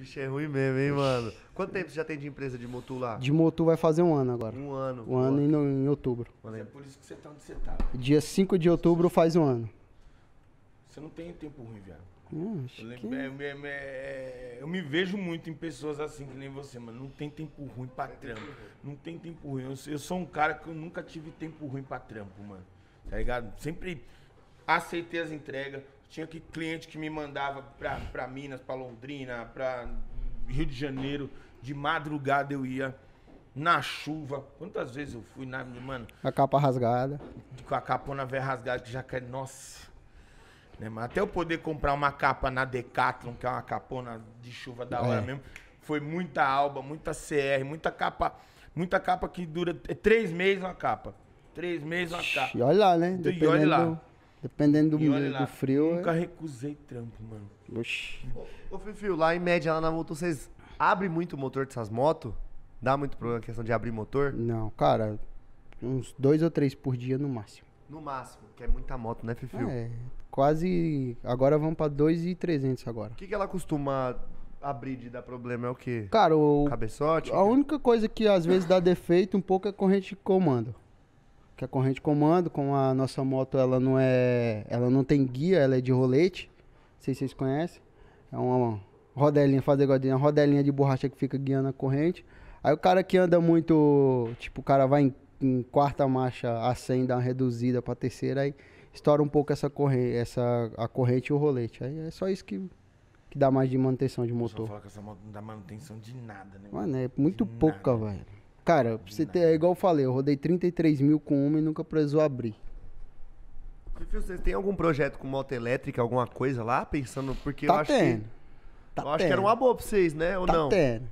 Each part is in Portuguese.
Bicho é ruim mesmo, hein, mano? Quanto tempo você já tem de empresa de Motul lá? De motul vai fazer um ano agora. Um ano. Um ano em, em outubro. É por isso que você tá onde você tá. Dia 5 de outubro faz um ano. Você não tem tempo ruim, viado. Hum, eu, lembro, que... é, é, eu me vejo muito em pessoas assim que nem você, mano. Não tem tempo ruim pra trampo. Não tem tempo ruim. Eu, eu sou um cara que eu nunca tive tempo ruim pra trampo, mano. Tá ligado? Sempre aceitei as entregas tinha que cliente que me mandava pra, Minas, pra Londrina, pra Rio de Janeiro. De madrugada eu ia na chuva. Quantas vezes eu fui, na, mano? A capa rasgada. Com a capona velha rasgada, que já quer. Nossa. Né, mas até eu poder comprar uma capa na Decathlon, que é uma capona de chuva da hora é. mesmo. Foi muita alba, muita CR, muita capa. Muita capa que dura. É três meses uma capa. Três meses uma capa. Né? E olha lá, né? Dependendo... E olha lá. Dependendo do, do lá, frio. É. Nunca recusei trampo, mano. Oxi. Ô, ô Fifio, lá em média, lá na moto, vocês abrem muito o motor dessas motos? Dá muito problema a questão de abrir motor? Não, cara, uns dois ou três por dia no máximo. No máximo, que é muita moto, né, Fifio? É, quase. Agora vamos pra 2,300 agora. O que, que ela costuma abrir de dar problema é o quê? Cara, o. Cabeçote? A única coisa que às vezes dá defeito um pouco é corrente de comando que a corrente comando, como a nossa moto ela não é, ela não tem guia, ela é de rolete. Não sei se vocês conhecem. É uma rodelinha, fazer godinha, rodelinha de borracha que fica guiando a corrente. Aí o cara que anda muito, tipo, o cara vai em, em quarta marcha a 100, dá uma reduzida para terceira aí estoura um pouco essa corrente, essa a corrente e o rolete. Aí é só isso que que dá mais de manutenção de motor. Só fala que essa moto não dá manutenção de nada, né? Mano, é muito de pouca, velho. Cara, você ter, é igual eu falei, eu rodei 33 mil com uma e nunca precisou abrir. Fio, você tem algum projeto com moto elétrica, alguma coisa lá? Pensando, porque tá eu acho tendo. que. Tá eu tendo. acho que era uma boa pra vocês, né? Ou tá não? Tá tendo.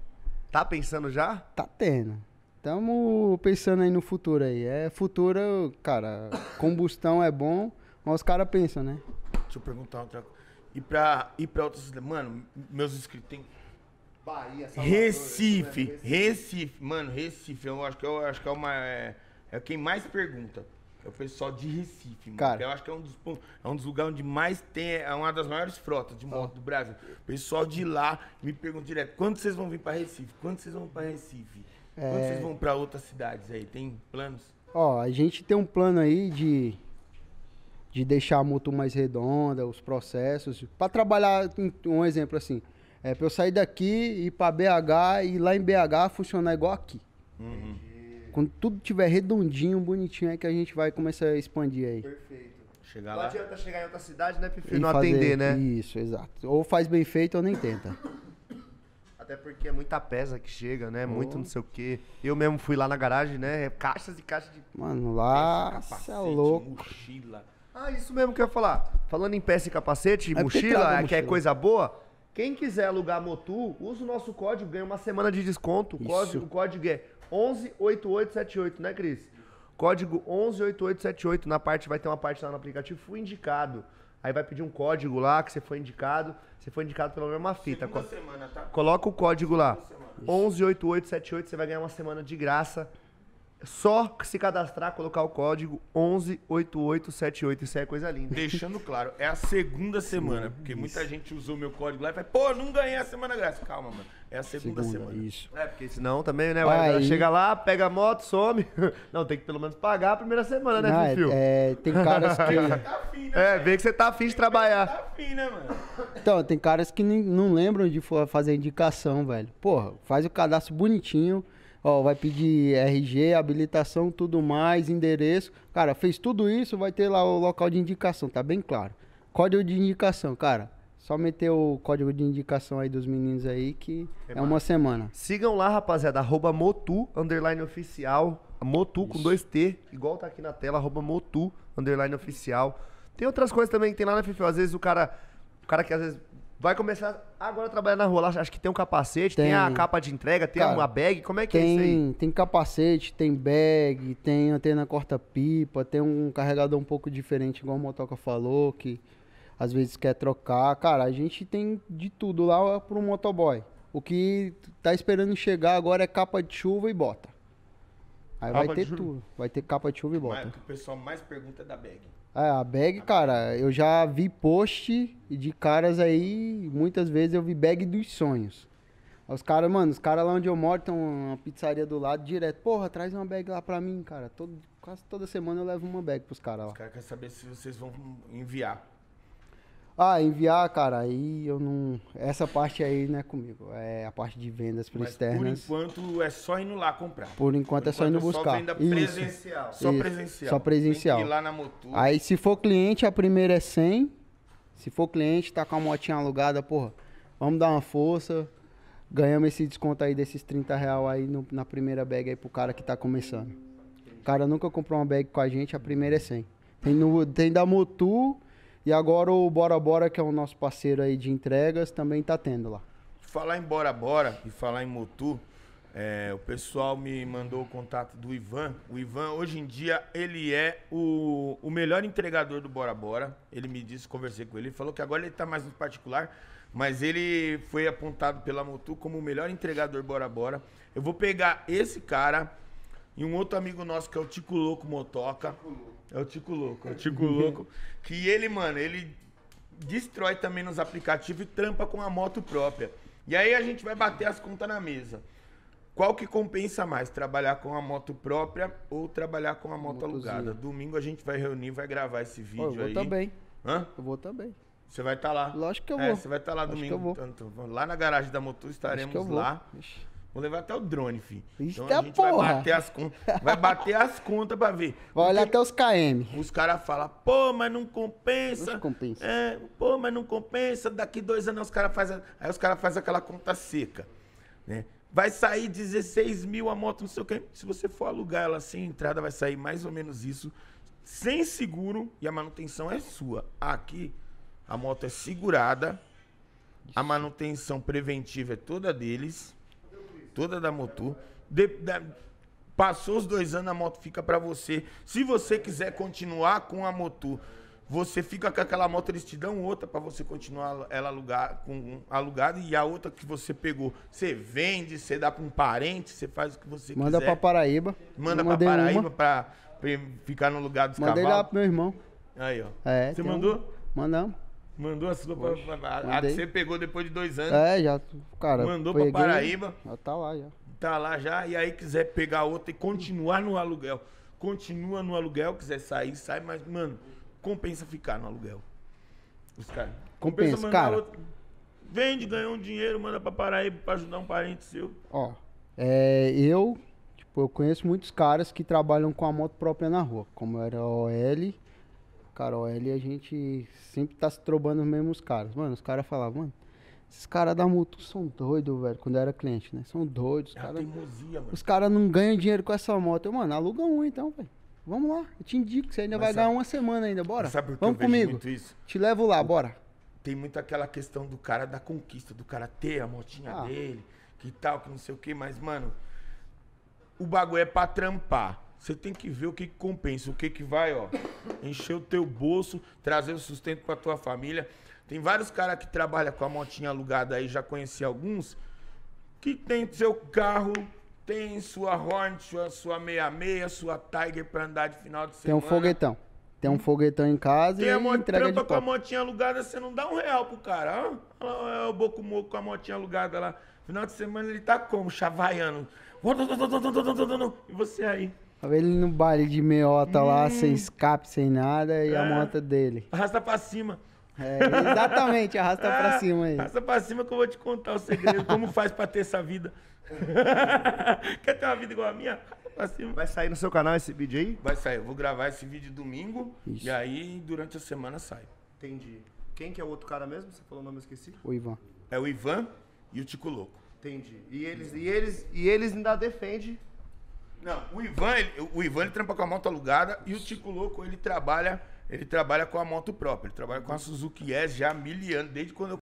Tá pensando já? Tá tendo. Estamos pensando aí no futuro aí. É futuro, cara, combustão é bom, mas os caras pensam, né? Deixa eu perguntar outra coisa. E pra ir pra outras. Mano, meus inscritos. Tem Bahia, Salvador, Recife, né? Recife, Recife, mano, Recife, eu acho que, eu acho que é uma. É, é quem mais pergunta. É o pessoal de Recife, mano. Cara. Eu acho que é um dos, é um dos lugares onde mais tem. É uma das maiores frotas de moto tá. do Brasil. O pessoal de lá me pergunta direto: quando vocês vão vir para Recife? Quando vocês vão para Recife? É... Quando vocês é. vão para outras cidades aí? Tem planos? Ó, a gente tem um plano aí de. De deixar a moto mais redonda, os processos. para trabalhar, um exemplo assim. É pra eu sair daqui, ir pra BH e lá em BH funcionar igual aqui. Uhum. Quando tudo tiver redondinho, bonitinho, é que a gente vai começar a expandir aí. Perfeito. Chegar não lá. adianta chegar em outra cidade, né, Pifi? Não fazer... atender, né? Isso, exato. Ou faz bem feito ou nem tenta. Até porque é muita pesa que chega, né? Oh. Muito não sei o quê. Eu mesmo fui lá na garagem, né? Caixas e caixas de. Mano, lá. Você é louco. Mochila. Ah, isso mesmo que eu ia falar. Falando em peça e capacete, é mochila, é que é coisa boa. Quem quiser alugar Motul, usa o nosso código, ganha uma semana de desconto. O código, o código é 118878, né, Cris? Código 118878, na parte, vai ter uma parte lá no aplicativo, fui indicado. Aí vai pedir um código lá que você foi indicado. Você foi indicado pela mesma fita. Co semana, tá? Coloca o código lá. 118878, você vai ganhar uma semana de graça só se cadastrar, colocar o código 118878. Isso é coisa linda. Deixando claro, é a segunda semana, porque isso. muita gente usou meu código lá e fala, pô, não ganhei a semana grátis. Calma, mano. É a segunda, segunda semana. Isso. É, porque senão também, né? Chega lá, pega a moto, some. Não, tem que pelo menos pagar a primeira semana, né, não, É, é, tem caras que. tá afim, né, é, vê que você tá afim de trabalhar. Tá afim, né, mano? Então, tem caras que não lembram de fazer indicação, velho. Porra, faz o cadastro bonitinho. Ó, vai pedir RG, habilitação, tudo mais, endereço. Cara, fez tudo isso, vai ter lá o local de indicação, tá bem claro. Código de indicação, cara. Só meter o código de indicação aí dos meninos aí, que é, é uma semana. Sigam lá, rapaziada, arroba motu, underline oficial, motu com dois T, igual tá aqui na tela, arroba motu, underline oficial. Tem outras coisas também que tem lá na fifa às vezes o cara, o cara que às vezes Vai começar agora a trabalhar na rua. Acho que tem um capacete, tem, tem a capa de entrega, tem Cara, uma bag. Como é que tem, é isso aí? Tem capacete, tem bag, tem antena corta-pipa, tem um carregador um pouco diferente, igual o Motoca falou, que às vezes quer trocar. Cara, a gente tem de tudo lá pro motoboy. O que tá esperando chegar agora é capa de chuva e bota. Aí capa vai ter tudo. Vai ter capa de chuva e bota. Mas, o pessoal mais pergunta é da bag. É, a bag, cara, eu já vi post de caras aí, muitas vezes eu vi bag dos sonhos. Os caras, mano, os caras lá onde eu moro tem uma pizzaria do lado direto. Porra, traz uma bag lá pra mim, cara. Todo, quase toda semana eu levo uma bag pros caras lá. Os caras querem saber se vocês vão enviar. Ah, enviar, cara, aí eu não. Essa parte aí não é comigo. É a parte de vendas para externas. Por enquanto é só indo lá comprar. Por enquanto por é só indo é buscar. Só venda presencial. Isso. Só presencial. Só presencial. lá na motu. Aí se for cliente, a primeira é 100. Se for cliente, tá com a motinha alugada, porra, vamos dar uma força. Ganhamos esse desconto aí desses 30 real aí no, na primeira bag aí pro cara que tá começando. O cara nunca comprou uma bag com a gente, a primeira é 100. Tem, no, tem da Motu e agora o Bora Bora, que é o nosso parceiro aí de entregas, também tá tendo lá. Falar em Bora Bora e falar em Motu, é, o pessoal me mandou o contato do Ivan. O Ivan, hoje em dia, ele é o, o melhor entregador do Bora Bora. Ele me disse, conversei com ele, falou que agora ele tá mais no particular, mas ele foi apontado pela Motu como o melhor entregador Bora Bora. Eu vou pegar esse cara e um outro amigo nosso que é o Tico Louco Motoca. Tico Louco. É o Tico Louco. É o Tico Louco. que ele, mano, ele destrói também nos aplicativos e trampa com a moto própria. E aí a gente vai bater as contas na mesa. Qual que compensa mais, trabalhar com a moto própria ou trabalhar com a moto alugada? Domingo a gente vai reunir, vai gravar esse vídeo Pô, eu vou aí. também. Hã? Eu vou também. Você vai estar tá lá. Lógico que eu é, vou. Você vai estar tá lá Eu domingo. Tanto então, lá na garagem da moto estaremos lá. Ixi. Vou levar até o drone, filho. Então a tá gente porra. vai bater as contas. Vai bater as contas pra ver. Vai olhar até os KM. Os caras falam, pô, mas não compensa. Não compensa. É, pô, mas não compensa. Daqui dois anos os caras fazem. Aí os caras fazem aquela conta seca. Né? Vai sair 16 mil a moto, não sei o quê. Se você for alugar ela sem assim, entrada, vai sair mais ou menos isso. Sem seguro e a manutenção é sua. Aqui, a moto é segurada. A manutenção preventiva é toda deles toda da Motul. De, passou os dois anos, a moto fica para você. Se você quiser continuar com a Motul, você fica com aquela moto, eles te dão outra para você continuar ela alugar, com, alugada e a outra que você pegou, você vende, você dá para um parente, você faz o que você Manda quiser. Manda para Paraíba. Manda para Paraíba para ficar no lugar dos cavalos. Mandei lá pro meu irmão. Aí, ó. É, você mandou? Um... Mandamos. Mandou a sua Poxa, pra, a, a, que você pegou depois de dois anos. É, já, cara. Mandou peguei, pra Paraíba. Já tá lá já. Tá lá já. E aí quiser pegar outra e continuar no aluguel. Continua no aluguel, quiser sair, sai, mas, mano, compensa ficar no aluguel. Os caras. Compensa, compensa cara. Outro. Vende, ganhou um dinheiro, manda pra Paraíba pra ajudar um parente seu. Ó, é, eu, tipo, eu conheço muitos caras que trabalham com a moto própria na rua, como era a OL Carol L, a gente sempre tá se trobando os mesmos caras. Mano, os caras falavam, mano, esses caras da Mutu são doidos, velho, quando eu era cliente, né? São doidos. É cara, teimosia, mano. Os caras não ganham dinheiro com essa moto. Eu, mano, aluga um então, velho. Vamos lá, eu te indico, você ainda Mas vai sabe, ganhar uma semana ainda, bora? Sabe o Vamos eu comigo. Muito isso? Te levo lá, bora. Tem muito aquela questão do cara da conquista, do cara ter a motinha ah. dele, que tal, que não sei o que, mas, mano, o bagulho é pra trampar. Você tem que ver o que, que compensa, o que, que vai, ó, encher o teu bolso, trazer o sustento para tua família. Tem vários caras que trabalham com a motinha alugada aí, já conheci alguns, que tem seu carro, tem sua Hornet, sua, sua 66, sua Tiger para andar de final de semana. Tem um foguetão. Tem um foguetão em casa tem e a mot... entrega trampa de com a motinha alugada, você não dá um real pro cara. ó, o Boco Moco com a motinha alugada lá. Final de semana ele tá como? Chavaiano. E você aí ele no baile de meiota hum. lá, sem escape, sem nada, e é. a moto dele. Arrasta pra cima. É, exatamente, arrasta ah, pra é, cima aí. Arrasta pra cima que eu vou te contar o segredo. Como faz pra ter essa vida? Quer ter uma vida igual a minha? Vai sair no seu canal esse vídeo aí? Vai sair. Eu vou gravar esse vídeo domingo Isso. e aí durante a semana sai. Entendi. Quem que é o outro cara mesmo? Você falou o nome, eu esqueci. O Ivan. É o Ivan e o Tico Louco. Entendi. E eles, e eles, e eles ainda defendem não, o Ivan, ele, o Ivan ele trampa com a moto alugada e o Tico Louco ele trabalha, ele trabalha com a moto própria. Ele trabalha com a Suzuki S já há mil anos, desde quando eu